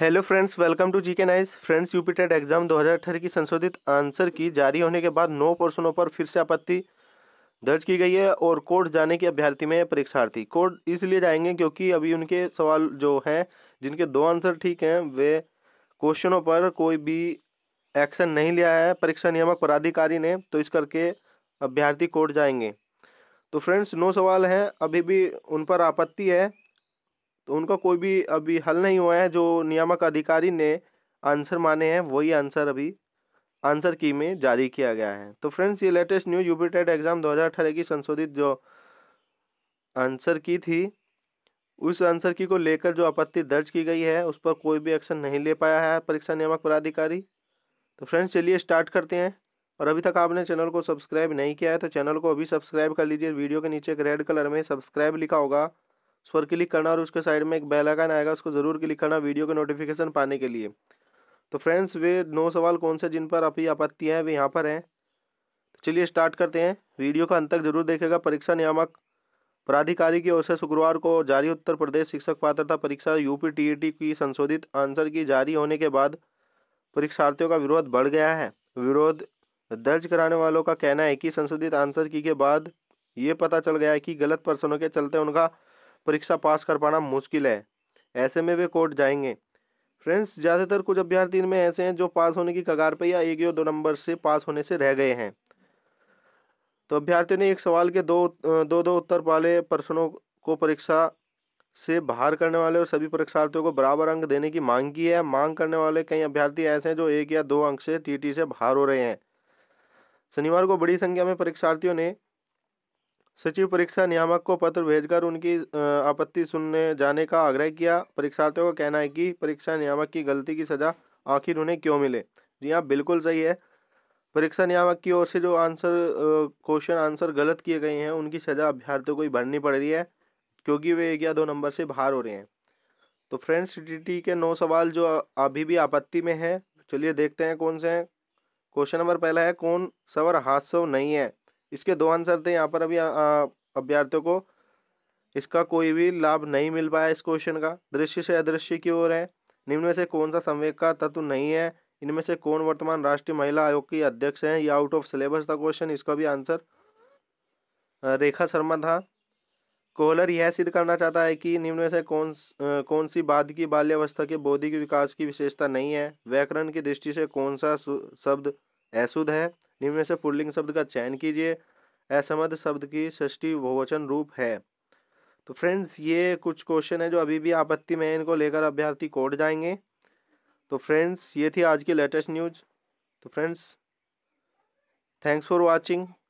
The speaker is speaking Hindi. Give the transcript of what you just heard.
hello friends welcome to G K nice friends UPTET exam 2018 की संशोधित आंसर की जारी होने के बाद नौ प्रश्नों पर फिर से आपत्ति दर्ज की गई है और कोर्ट जाने की अभ्यर्थी में परीक्षार्थी कोर्ट इसलिए जाएंगे क्योंकि अभी उनके सवाल जो हैं जिनके दो आंसर ठीक हैं वे क्वेश्चनों पर कोई भी एक्शन नहीं लिया है परीक्षा नियामक पदाधिकारी ने तो इस करके अभ्यर्थी कोर्ट जाएंगे तो फ्रेंड्स नौ सवाल हैं अभी भी उन पर आपत्ति है तो उनका कोई भी अभी हल नहीं हुआ है जो नियामक अधिकारी ने आंसर माने हैं वही आंसर अभी आंसर की में जारी किया गया है तो फ्रेंड्स ये लेटेस्ट न्यूज यूपी एग्ज़ाम 2018 की संशोधित जो आंसर की थी उस आंसर की को लेकर जो आपत्ति दर्ज की गई है उस पर कोई भी एक्शन नहीं ले पाया है परीक्षा नियामक पदाधिकारी तो फ्रेंड्स चलिए स्टार्ट करते हैं और अभी तक आपने चैनल को सब्सक्राइब नहीं किया है तो चैनल को अभी सब्सक्राइब कर लीजिए वीडियो के नीचे एक रेड कलर में सब्सक्राइब लिखा होगा उस पर क्लिक करना और उसके साइड में एक बेल आइकन आएगा उसको ज़रूर क्लिक करना वीडियो के नोटिफिकेशन पाने के लिए तो फ्रेंड्स वे नौ सवाल कौन से जिन पर अभी आपत्ति हैं वे यहाँ पर हैं तो चलिए स्टार्ट करते हैं वीडियो का अंत तक जरूर देखेगा परीक्षा नियामक प्राधिकारी की ओर से शुक्रवार को जारी उत्तर प्रदेश शिक्षक पात्रता परीक्षा यूपी टीईटी की संशोधित आंसर की जारी होने के बाद परीक्षार्थियों का विरोध बढ़ गया है विरोध दर्ज कराने वालों का कहना है कि संशोधित आंसर की के बाद ये पता चल गया है कि गलत प्रश्नों के चलते उनका परीक्षा पास कर पाना मुश्किल है ऐसे में वे कोर्ट जाएंगे फ्रेंड्स ज़्यादातर कुछ अभ्यर्थी इनमें ऐसे हैं जो पास होने की कगार पर या एक या दो नंबर से पास होने से रह गए हैं तो अभ्यर्थियों ने एक सवाल के दो दो दो उत्तर वाले प्रश्नों को परीक्षा से बाहर करने वाले और सभी परीक्षार्थियों को बराबर अंक देने की मांग की है मांग करने वाले कई अभ्यर्थी ऐसे हैं जो एक या दो अंक से टीटी से बाहर हो रहे हैं शनिवार को बड़ी संख्या में परीक्षार्थियों ने सचिव परीक्षा नियामक को पत्र भेजकर उनकी आपत्ति सुनने जाने का आग्रह किया परीक्षार्थियों का कहना है कि परीक्षा नियामक की गलती की सज़ा आखिर उन्हें क्यों मिले जी हाँ बिल्कुल सही है परीक्षा नियामक की ओर से जो आंसर क्वेश्चन आंसर गलत किए गए हैं उनकी सज़ा अभ्यर्थियों को ही भरनी पड़ रही है क्योंकि वे एक या दो नंबर से बाहर हो रहे हैं तो फ्रेंड्स टी के नौ सवाल जो अभी भी आपत्ति में है चलिए देखते हैं कौन से हैं क्वेश्चन नंबर पहला है कौन सवर हादसों नहीं है इसके दो आंसर थे यहाँ पर अभी अभ्यर्थियों को इसका कोई भी लाभ नहीं मिल पाया इस क्वेश्चन का दृश्य से अदृश्य की ओर है निम्न में से कौन सा संवेद का तत्व नहीं है इनमें से कौन वर्तमान राष्ट्रीय महिला आयोग की अध्यक्ष हैं ये आउट ऑफ सिलेबस था क्वेश्चन इसका भी आंसर रेखा शर्मा था कोहलर यह सिद्ध करना चाहता है कि निम्न में से कौन कौन सी बाद की बाल्यावस्था के बौद्धिक विकास की विशेषता नहीं है व्याकरण की दृष्टि से कौन सा शब्द अशुद्ध है निम्न से पुल्लिंग शब्द का चयन कीजिए असमध शब्द की षष्टी बहुवचन रूप है तो फ्रेंड्स ये कुछ क्वेश्चन है जो अभी भी आपत्ति में है इनको लेकर अभ्यर्थी कोर्ट जाएंगे तो फ्रेंड्स ये थी आज की लेटेस्ट न्यूज तो फ्रेंड्स थैंक्स फॉर वॉचिंग